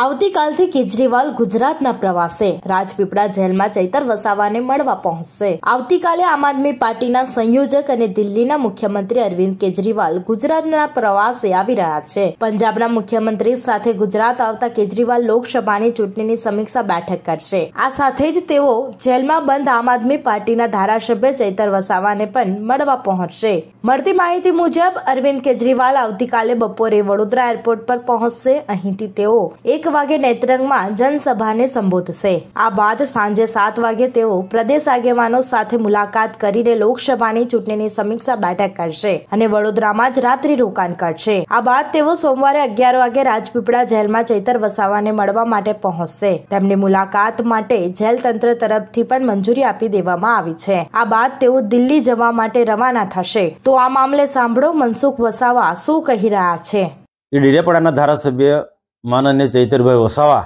આવતીકાલથી કેજરીવાલ ગુજરાતના પ્રવાસે રાજપીપળા જેલમાં ચૈતર વસાવાને મળવા પહોંચશે આવતીકાલે આમ આદમી પાર્ટીના સંયોજક અને દિલ્હીના મુખ્યમંત્રી અરવિંદ કેજરીવાલ ગુજરાતના પ્રવાસે આવી રહ્યા છે પંજાબના મુખ્યમંત્રી સાથે ગુજરાત આવતા કેજરીવાલ લોકસભાની ચૂંટણીની સમીક્ષા બેઠક કરશે આ સાથે જ તેઓ જેલમાં બંધ આમ આદમી પાર્ટીના ધારાસભ્ય ચૈતર વસાવાને પણ મળવા પહોંચશે મળતી માહિતી મુજબ અરવિંદ કેજરીવાલ આવતીકાલે બપોરે વડોદરા એરપોર્ટ પર પહોંચશે અહીંથી તેઓ એક એક વાગે નેત્રંગમાં જનસભાને સંબોધશે આ બાદ સાંજે સાત વાગે તેઓ પ્રદેશ આગેવાનો સાથે મુલાકાત કરીને લોકસભાની ચૂંટણીની સમીક્ષા બેઠક કરશે અને વડોદરામાં જ રાત્રિ રોકાણ કરશે આ બાદ તેઓ સોમવારે અગિયાર વાગે રાજપીપળા જેલમાં ચૈતર વસાવાને મળવા માટે પહોંચશે તેમની મુલાકાત માટે જેલ તંત્ર તરફથી પણ મંજૂરી આપી દેવામાં આવી છે આ બાદ તેઓ દિલ્હી જવા માટે રવાના થશે તો આ મામલે સાંભળો મનસુખ વસાવા શું કહી રહ્યા છે ડીડેપડાના ધારાસભ્ય માનન્ય ચૈતરભાઈ વસાવા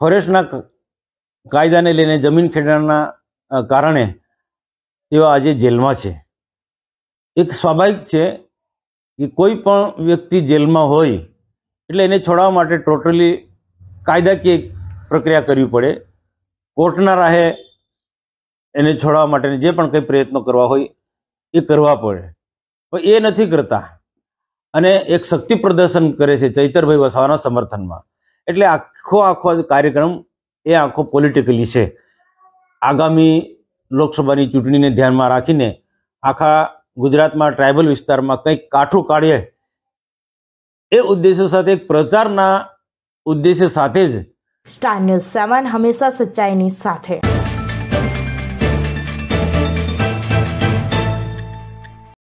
ફોરેસ્ટના કાયદાને લઈને જમીન ખેડાણના કારણે તેઓ આજે જેલમાં છે એક સ્વાભાવિક છે કે કોઈ પણ વ્યક્તિ જેલમાં હોય એટલે એને છોડાવવા માટે ટોટલી કાયદાકીય પ્રક્રિયા કરવી પડે કોર્ટના રાહે એને છોડાવવા માટેની જે પણ કંઈ પ્રયત્નો કરવા હોય એ કરવા પડે પણ એ નથી કરતા અને એક શક્તિ પ્રદર્શન કરે છે ચૈતરભાઈ વસાવાના સમર્થનમાં એટલે આખો આખો કાર્યક્રમ એ આખો પોલિટિકલી છે આગામી લોકસભાની ચૂંટણીને ધ્યાનમાં રાખીને આખા ગુજરાતમાં ટ્રાઇબલ વિસ્તારમાં કંઈક કાઠું કાઢીએ એ ઉદ્દેશ્ય સાથે એક પ્રચારના ઉદ્દેશ્ય સાથે જ સ્ટાર ન્યૂઝ સેવન હંમેશા સચ્ચાઈની સાથે